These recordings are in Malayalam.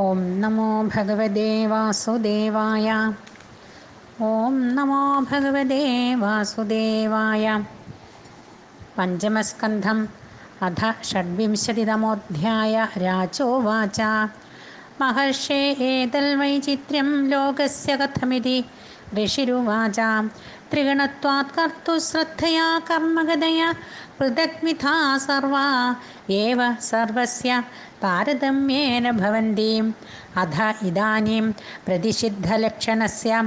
ॐ नमो भगवते वासुदेवाय ॐ नमो भगवते वासुदेवाय पञ्चमस्कन्धम् अथ षड्विंशतितमोऽध्याय राजोवाच महर्षे एतल्वैचित्र्यं लोकस्य कथमिति ऋषिवाचा त्रिगुण्वात्कर्तुश्रद्धया कर्तु श्रद्धया कर्मगतया पृथग्विधा सर्वा एव सर्वस्य तारतम्येन इदान अथ इदानीं प्रतिषिद्धलक्षणस्य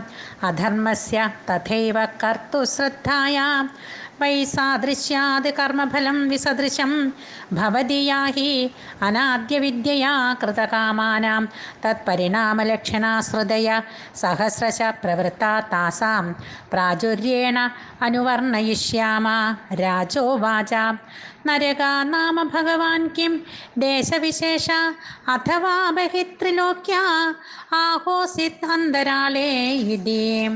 अधर्मस्य तथैव कर्तुश्रद्धाया വൈ സാദൃശ്യാത് കർമ്മഫലം വിസദൃശം ഭവതി യാഹി അനാദ്യവിദ്യയാ കൃതകാമാനാം തത്പരിണാമലക്ഷണാശ്രുതയ സഹസ്രശ പ്രവൃത്ത താസാം പ്രാചുര്യേണ അനുവർണയിഷ്യാമ രാജോവാച നരക നാമ ഭഗവാൻ കിം ദേശവിശേഷ അഥവാ ബഹിത്രിലോക്യ ആഹോസിത് അന്തരാളേ ഇതീം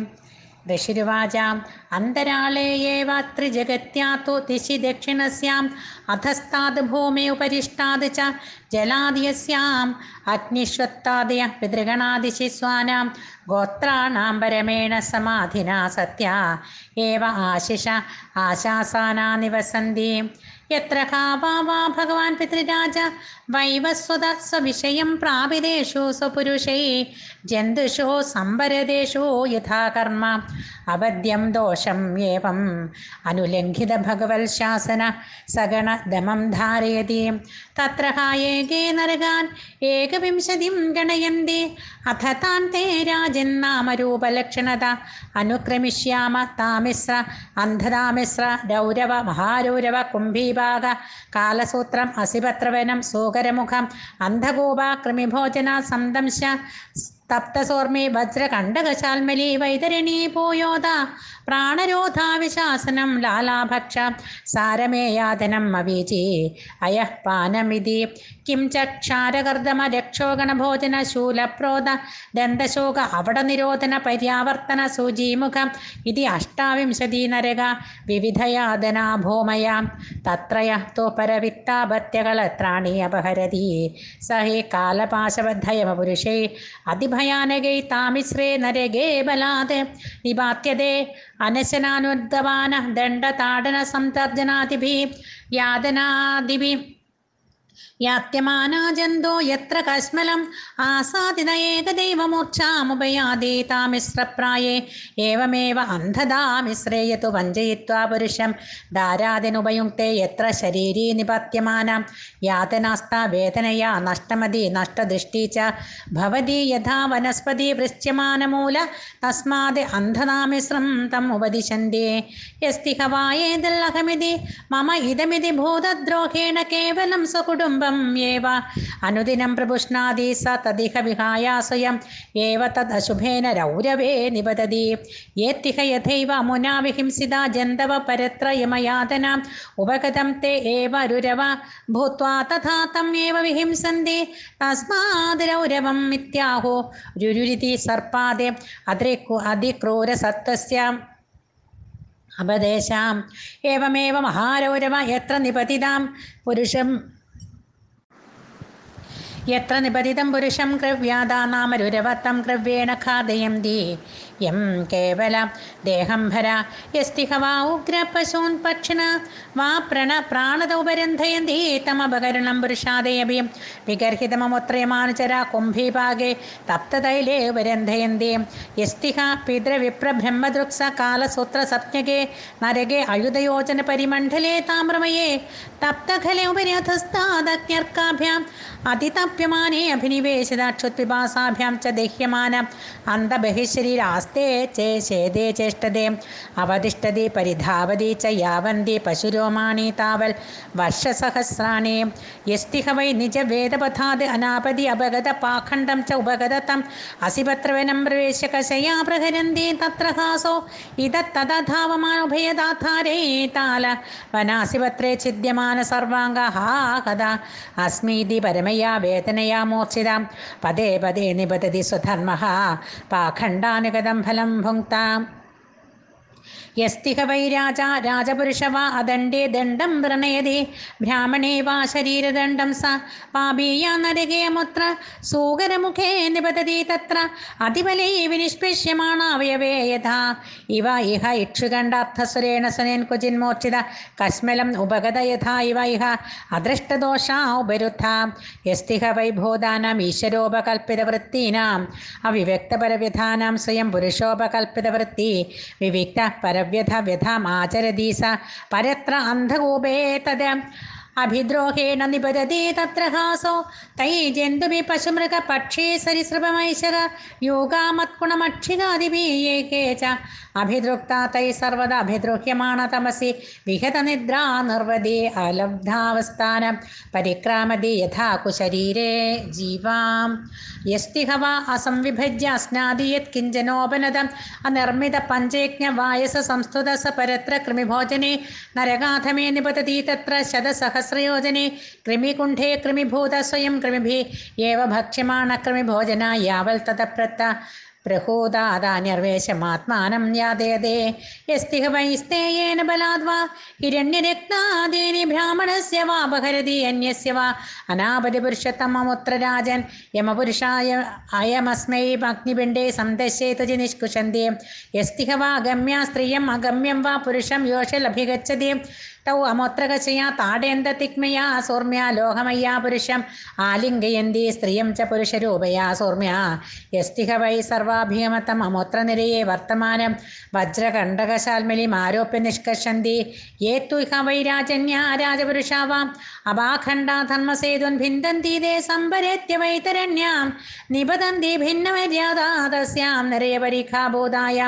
ऋषिरुवाचाम् अन्तराळे एवात्रिजगत्यातो दिशि दक्षिणस्याम् अधस्ताद् भूमे उपरिष्टाद् च जलादियस्याम् अग्निष्वत्तादयः पितृगणादिशि स्वानां गोत्राणां परमेण समाधिना सत्या एव आशिष आशासाना निवसन्ति യത്ര കാവാ ഭഗവാൻ പിതൃരാജ വൈവസ്വത സ്വവിഷയം പ്രാപിതേഷു സ്വപുരുഷൈ ജന്തുഷോ സംഭരതേഷു യഥാകർമ്മ അബദ്ധ്യം ദോഷം ഏവം അനുലംഘിത ഭഗവത് ശാസന സഗണ ദമം ധാരയതി തത്ര ഏകേ നരകാൻ ഏകവിംശതിം ഗണയന്തി അഥ താൻ തേ രാജന്നാമരൂപലക്ഷണത അനുക്രമിഷ്യാമ താമിശ്ര അന്ധതാമിശ്ര രൗരവ മഹാരൗരവ കുംഭീപ പ്രതിപാത കാലസൂത്രം അസിപത്രവനം സൂകരമുഖം അന്ധകൂപ കൃമിഭോജന സന്തംശ തപ്തസോർമി വജ്രകണ്ഠകശാൽമലി വൈതരണി പോയോധ പ്രാണരോധാവിശാസനം ലാലാഭക്ഷ സാരമേയാതനം അവീചി അയഃ പാനമിതി കിം ചക്ഷാരകർദമ രക്ഷോഗണഭോജന ശൂലപ്രോധ ദന്തശോക നിരോധന പര്യാവർത്തന സൂചീമുഖം ഇതി അഷ്ടാവിംശതി നരക വിവിധയാതനാ ഭൂമയ തത്രയ തോ പരവിത്താപത്യകളത്രാണി അപഹരതി സഹേ കാലപാശബദ്ധയമ പുരുഷേ അതിഭ ഭയാനകൈ താമിശ്രേ നരകേ ബലാത് നിപാത്യതേ അനശനാനുദ്ധവാന ദണ്ഡതാടന സന്തർജനാതിഭി യാതനാതിഭി യാത്യമാനാജന്തോ യത്ര കശ്മലം ആസാദിത ഏകദൈവമൂർച്ഛാമുപയാദേ താമിശ്രപ്രായേ ഏവമേവ അന്ധതാ മിശ്രേയതു വഞ്ചയിത്വാ പുരുഷം ദാരാദിനുപയുക്തെ യത്ര ശരീരീ നിപത്യമാനം യാതനാസ്ത വേദനയാ നഷ്ടമതി നഷ്ടദൃഷ്ടി ച ഭവതി യഥാ വനസ്പതി വൃശ്യമാനമൂല തസ്മാത് അന്ധതാമിശ്രം തം ഉപദിശന്തേ യസ്തിഹവായേതിൽ അഹമിതി മമ ഇതമിതി ഭൂതദ്രോഹേണ കേവലം സ്വകുടും കുടുംബം ഏവ അനുദിനം പ്രപുഷ്ണാദി സ തദിഹ വിഹായാസയം ഏവ തദ്ശുഭേന രൗരവേ നിപതതി യേത്തിഹ യഥൈവ മുനാ വിഹിംസിത ജന്തവ പരത്രയമയാതന ഉപഗതം തേ ഏവ രുരവ ഭൂത്വാ തഥാ തം ഏവ വിഹിംസന്തി തസ്മാത് രൗരവം ഇത്യാഹോ രുരുരിതി സർപ്പാദേ അതി അതിക്രൂരസത്വസ്യാം അപദേശാം ഏവമേവ മഹാരൗരവ എത്ര നിപതിതാം പുരുഷം യത്ര നിപതിതം പുരുഷം കൃവ്യാതാ നാമരുരവത്തം കൃവ്യേണ ഖാദയന്തി എം കേവല ദേഹംഭര യസ്തിഹ വാ ഉഗ്രപശൂൻ പക്ഷിണ വാ പ്രണ പ്രാണത ഉപരന്ധയന്തി തമപകരണം പുരുഷാദേയഭിയും വിഗർഹിതമമുത്രയമാനുചരാ കുംഭീഭാഗേ തപ്തതൈലേ ഉപരന്ധയന്തീ യസ്തിഹ പിതൃവിപ്രബ്രഹ്മദൃക്സ കാലസൂത്രസപ്ഞകേ നരകേ അയുധയോജന പരിമണ്ഡലേ താമ്രമയേ തപ്തഖലെ ഉപര്യധസ്താദജ്ഞർക്കാഭ്യാം അതിതപ്യമാനേ അഭിനിവേശിതാക്ഷുത്പിപാസാഭ്യാം ച ദഹ്യമാന അന്തബഹിശരീരാസ്ത हस्ते चे शेदे चेष्टदे अवतिष्ठति परिधावति च यावन्ति पशुरोमाणि तावल् वर्षसहस्राणि यस्तिह वै निजवेदपथाद् अनापदि अवगतपाखण्डं च उपगतम् असिपत्रवनं प्रवेश्य कषया प्रहरन्ति तत्र हासो इतत्तदा धावमानुभयदाधारे ताल वनासिपत्रे छिद्यमान सर्वाङ्गः कदा अस्मीति परमया वेदनया मोर्चिता पदे पदे निबदति स्वधर्मः पाखण्डानुगतं फलं भुङ्क्ताम् യസ്തിഹ വൈ രാജ രാജപുരുഷ വാ അദണ്ഡേ ദണ്ഡം വൃണയതി ബ്രാഹ്മണേ വാ ശരീരദണ്ഡം സ പാപീയ നരകേയമുത്ര സൂകരമുഖേ നിപതതി തത്ര അതിബലേ വിനിഷ്പേഷ്യമാണ് അവയവേ യഥാ ഇവ ഇഹ ഇക്ഷുകണ്ഠ സുനേൻ കുചിന്മോർച്ചിത കശ്മലം ഉപഗത യഥാ ഇവ ഇഹ അദൃഷ്ടദോഷ ഉപരുദ്ധ യസ്തിഹ വൈ ഭൂതാനാം ഈശ്വരോപകൽപ്പിത വൃത്തീനാം അവിവ്യക്തപരവ്യധാനാം സ്വയം പുരുഷോപകൽപ്പിത വൃത്തി വിവിക്ത परव्यथ व्यथमाचरति सा परत्र अंधकूपे तद अभिद्रोहेण निबदति तत्र हासो तयि जन्तुभि पशुमृगपक्षी सरिसृपमैशर योगामत्कुणमक्षिगादिभियेके च अभिद्रुक्ता तैः सर्वदा अभिद्रुह्यमाण तमसि विहतनिद्रा निर्वदे अलब्धावस्थानं परिक्रामति यथा कुशरीरे जीवां यस्तिह वा असंविभज्य अस्नादि यत्किञ्चनोपनदम् अनिर्मितपञ्चेज्ञवायस संस्तुतस परत्र कृमिभोजने नरगाथमे निपतति तत्र शतसहस्र സഹസ്രയോജനെ കൃമികുണ്ഠേ കൃമിഭൂത സ്വയം കൃമിഭി ഏവ ഭക്ഷ്യമാണ കൃമിഭോജന യാവൽ തതപ്രത്ത പ്രഹോദാദാന്യർവേശമാത്മാനം യാതേതേ യസ്തിഹ വൈസ്തേയേന ബലാദ്വാ ഹിരണ്യരക്താദേനി ബ്രാഹ്മണസ്യ വാ അപഹരതി അന്യസ്യ വാ അനാപതി പുരുഷത്തമമുത്ര രാജൻ യമപുരുഷായ അയമസ്മൈ അഗ്നിപിണ്ഡേ സന്ദശ്യേതുജി നിഷ്കുശന്തി യസ്തിഹ വാ ഗമ്യ സ്ത്രീയം അഗമ്യം വാ പുരുഷം യോഷലഭിഗച്ഛതി അമോത്രക ചെയ്യാ താടേന്ത തിക്മയാ സൂർമ്യാ ലോകമയ്യാ പുരുഷം ആലിംഗയന്തി സ്ത്രീയം ച പുരുഷരൂപയാ സൂർമ്യാ യസ്തിഹ വൈ സർവാഭിയമത്തം അമോത്രനിരയെ വർത്തമാനം വജ്രകണ്ടകശാൽമലി ആരോപ്യ നിഷ്കർഷന്തി ഏത്തു ഇഹ വൈ രാജന്യാ രാജപുരുഷാവാം അപാഖണ്ഡാ ധർമ്മസേതുൻ ഭിന്ദന്തി ദേ സംഭരേത്യ വൈതരണ്യാം നിബദന്തി ഭിന്നമര്യാദാ തസ്യാം നിരയപരിഖാബോധായ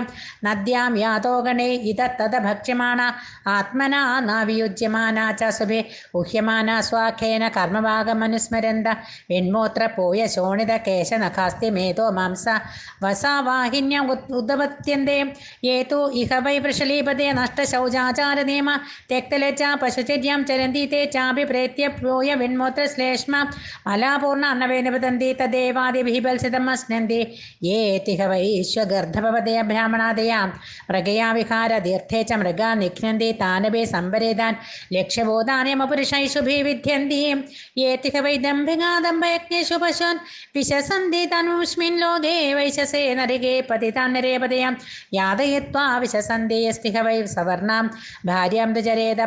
നദ്യാം യാതോഗണേ ഇത ഇതത്തത ഭക്ഷ്യമാണ ആത്മനാ വിയുജ്യമാനാ ച സുഭേ ഉഹ്യമാനാ സ്വാഖേന കർമ്മഭാഗമനുസ്മരന്ത വെൺമോത്ര പോയ ശോണിത കേശ നഖാസ്തി മേധോ മാംസ വസാവാഹിന്യ ഉദ്ഭവത്യന്തേ ഏതു ഇഹ വൈ വൃഷലീപതേ നഷ്ടശൗചാചാരനിയമ തെക്തലച്ച പശുചര്യം ചരന്തി തേ ചാപി പ്രേത്യ പോയ വെൺമോത്ര ശ്ലേഷ്മ മലാപൂർണ്ണ അന്നവേനുപതന്തി തദ്ദേവാദിബിബൽസിതം അസ്നന്തി ഏതിഹ വൈ ഈശ്വഗർദ്ധഭവതയ ബ്രാഹ്മണാദയാം മൃഗയാ വിഹാര തീർത്ഥേ ച മൃഗാ നിഘ്നന്തി താനവേ സംവരെ ചെയ്താൽ ലക്ഷ്യബോധാനയമപുരുഷൈഷുഭി ലോകേ വൈശസേ നരികേ പതിതാൻ നരേപതയാം യാതയത്വാ വിശസന്ധി യസ്തിഹ വൈ സവർണാം ഭാര്യാം ദുചരേത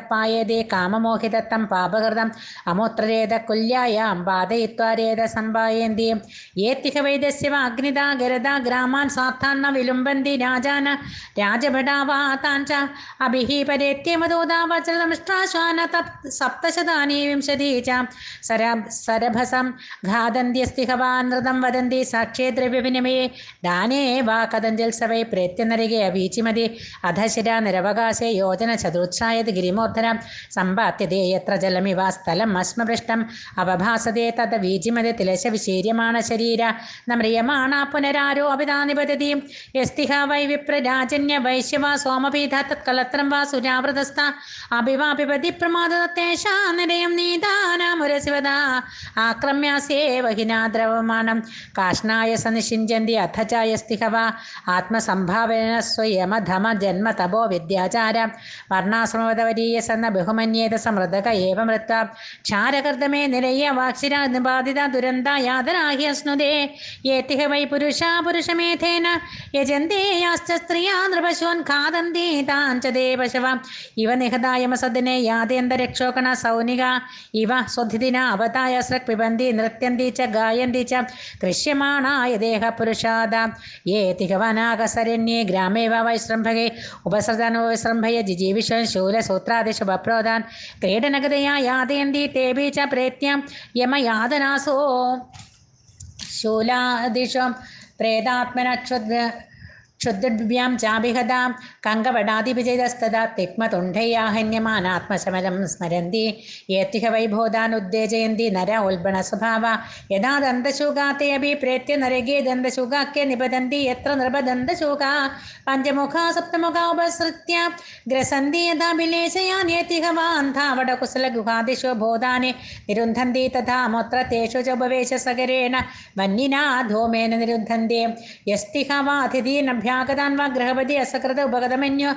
പാപകൃതം അമോത്രരേത കുല്യായാം ബാധയിത്വാരേത സമ്പായേന്തിയും ഏത്തിഹ വൈദസ്യവ അഗ്നിതാ ഗരത ഗ്രാമാൻ സാധാരണ വിലുംബന്തി രാജാന രാജഭടാവാ ച അഭിഹീപരേത്യമതോദാ വച സപ്തമിഷ്ടാശ്വാന സപ്തശതാനി വിംശതി ച സര സരഭസം ഘാതന്ത്യസ്തിഹവാൻ നൃതം വദന്തി സാക്ഷേ ദ്രവ്യവിനിമയെ ദാനേ വാ കഥഞ്ചൽ സവൈ പ്രേത്യനരകെ അവീചിമതി അധശിര നിരവകാശേ യോജന ചതുച്ഛായത് ഗിരിമൂർധന സമ്പാത്യതേ എത്ര ജലമിവ സ്ഥലം അശ്മപൃഷ്ടം അവഭാസതേ തത് വീചിമതി തിലശ വിശീര്യമാണ ശരീര നമ്രിയമാണ പുനരാരോ അഭിതാനിപതി യസ്തിഹ വൈ വിപ്രരാജന്യ സോമപീഠ തത്കലത്രം വാ സുരാവൃതസ്ഥ അഭിവാപിപതി കാഷ്ണായ സനിഷിഞ്ചന്തി അഥചായസ്തിഹവ ആത്മസംഭാവന സ്വയമധമ ജന്മ തപോ വിദ്യാചാര വർണ്ണാശ്രമവതവരീയസ് എന്ന ബഹുമന്യേത സമൃതക ഏവ മൃത്ത ക്ഷാരകൃതമേ നിലയ വാക്ഷിര നിബാധിത ദുരന്ത യാതരാഹ്യസ്നുതേ യേത്തിഹ വൈ പുരുഷാ പുരുഷമേധേന യജന്തേയാശ്ച സ്ത്രീയാ നൃപശോൻ ഖാദന്തീ താഞ്ച ദേവശവ ഇവ നിഹതായ താമസദിനെ യാതേന്തരക്ഷോകണ സൗനിക ഇവ സ്വധിദിന അവതായ പിബന്തി നൃത്യന്തി ച ഗായന്തി ച ദൃശ്യമാണായ ദേഹപുരുഷാദ യേ തികവനാകസരണ്യേ ഗ്രാമേ വൈശ്രംഭകെ ഉപസൃതനോ വിശ്രംഭയ ജിജീവിഷൻ ശൂലസൂത്രാദിഷു ബപ്രോധാൻ ക്രീഡനഗതയാ യാതേന്തി തേബി ച പ്രേത്യം യമയാതനാസോ ശൂലാദിഷം പ്രേതാത്മനക്ഷുദ്ര ക്ഷുദ്രദ്വ്യാം ചാഭിഹതാം കങ്കവടാതിവിജയസ്തഥാ തിക്മതുണ്ഠയ്യാഹന്യമാനാത്മശമലം സ്മരന്തി ഏത്തിഹ വൈബോധാനുദ്ദേശയന്തി നര ഉൽബണ സ്വഭാവ യഥാ ദന്തശൂകാത്തെ അഭി പ്രേത്യ നരകേ ദന്തശൂകാക്യ നിബദന്തി എത്ര നൃപദന്തശൂകാ പഞ്ചമുഖ സപ്തമുഖ ഉപസൃത്യ ഗ്രസന്തി യഥാ വിലേശയാനേത്തിഹ വാന്ധാവടകുസലഗുഹാദിഷു ബോധാനെ നിരുന്ധന്തി തഥാ മൊത്ര തേഷു च उपवेशसगरेण वह्निना धूमेन निरुन्धन्ते यस्तिह वा अतिथीनभ्या യാഗതാൻവാ ഗ്രഹപതി അസകൃത ഉപഗതമന്യു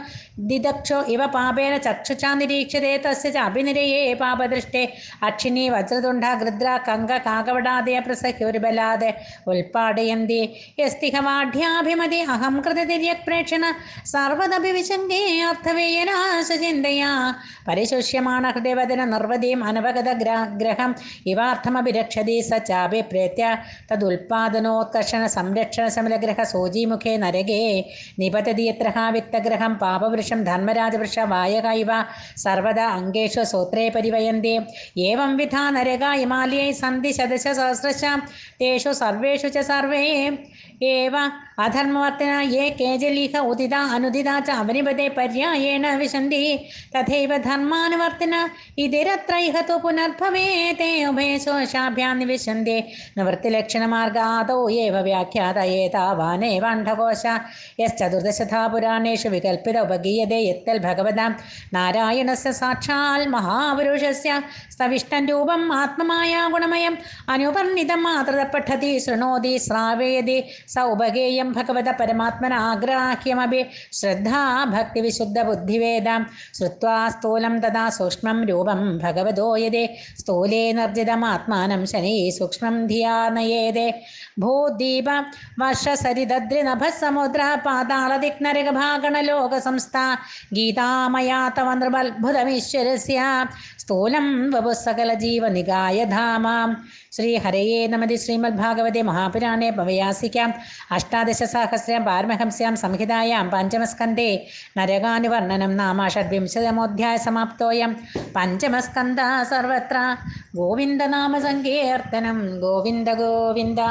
ദിദക്ഷോ ഇവ പാപേന ചക്ഷുഷാ നിരീക്ഷതേ തസ്യ അഭിനിരയേ പാപദൃഷ്ടേ അക്ഷിണി വജ്രതുണ്ട ഗൃദ്ര കങ്ക കാകവടാദയ പ്രസഹ്യുരുബലാദ് ഉൽപ്പാടയന്തി യസ്തിഹവാഢ്യാഭിമതി അഹം കൃത തിര്യക് പ്രേക്ഷണ സർവതഭി വിശങ്കേ അർത്ഥവേയനാശചിന്തയാ പരിശുഷ്യമാണ ഹൃദയവദന നിർവതിയും അനവഗത ഗ്രഹം ഇവാർത്ഥമഭിരക്ഷതി സ ചാഭിപ്രേത്യ തദുൽപാദനോത്കർഷണ സംരക്ഷണ സമലഗ്രഹ സൂചിമുഖേ നരകെ നിപതതി യത്ര വ്യക്തഗ്രഹം പാപവൃഷം ധർമ്മരാജവൃഷ വായക ഇവ സർവദ അംഗേഷു സൂത്രേ പരിവയന്തി ഏവം വിധ നരക ഇമാലയൈ സന്ധി ശതശ സഹസ്രശ തേഷു സർവേഷു ച സർവേ ഏവ അധർമ്മവർത്തന യേ കേജലീഹ ഉദിത അനുദിത ച അവനിപദേ പര്യായേണ വിശന്തി തഥൈവ ധർമാനുവർത്തന ഇതിരത്ര ഇഹ തു പുനർഭവേതേ ഉഭയശോഷാഭ്യാം നിവിശന്തി നിവൃത്തിലക്ഷണമാർഗാദോ ഏവ വ്യാഖ്യാത ഏതാവാനേവാണ്ഡകോശ യശ്ചതുർദശതാപുരാണേഷു വികൽപ്പിത ഉപഗീയതേ എത്തൽ ഭഗവതാം നാരായണസ്യ സാക്ഷാൽ മഹാപുരുഷസ്യ സവിഷ്ടൻ രൂപം ആത്മമായ ഗുണമയം അനുപർണിതം മാതൃത പഠതി ശൃണോതി ശ്രാവേതി സ ഉപഗേയം ഭഗവത പരമാത്മന ആഗ്രാഹ്യമഭി ശ്രദ്ധാ ഭക്തിവിശുദ്ധ ബുദ്ധിവേദം ശ്രുവാ സ്ഥൂലം തഥാ സൂക്ഷ്മം രൂപം ഭഗവതോ യേ സ്ഥൂലേ നർജിതമാത്മാനം ശനി സൂക്ഷ്മം ഭൂദീപ വർഷ ഭൂദീപ നഭസമുദ്ര സർവത്ര പാതാളതിഗ്നരകഭാഗണലോകസംസ്ഥ ഗീതാമയാ തവ നൃമത്ഭുതമീശ്വരസ്യ സ്ഥൂലം വപുസകലജീവനികായധാമാം ശ്രീഹരയേ നമതി ശ്രീമദ്ഭാഗവതി മഹാപുരാണേ പവയാസിക്കാം അഷ്ടാദശസഹസ്രം പാരമഹംസ്യാം സംഹിതായാം പഞ്ചമസ്കന്ധേ നരകാനുവർണ്ണനം നാമ ഷഡ്വിംശതമോധ്യായ സമാപ്തോയം പഞ്ചമസ്കന്ധ സർവത്ര ഗോവിന്ദനാമസങ്കീർത്തനം ഗോവിന്ദ ഗോവിന്ദ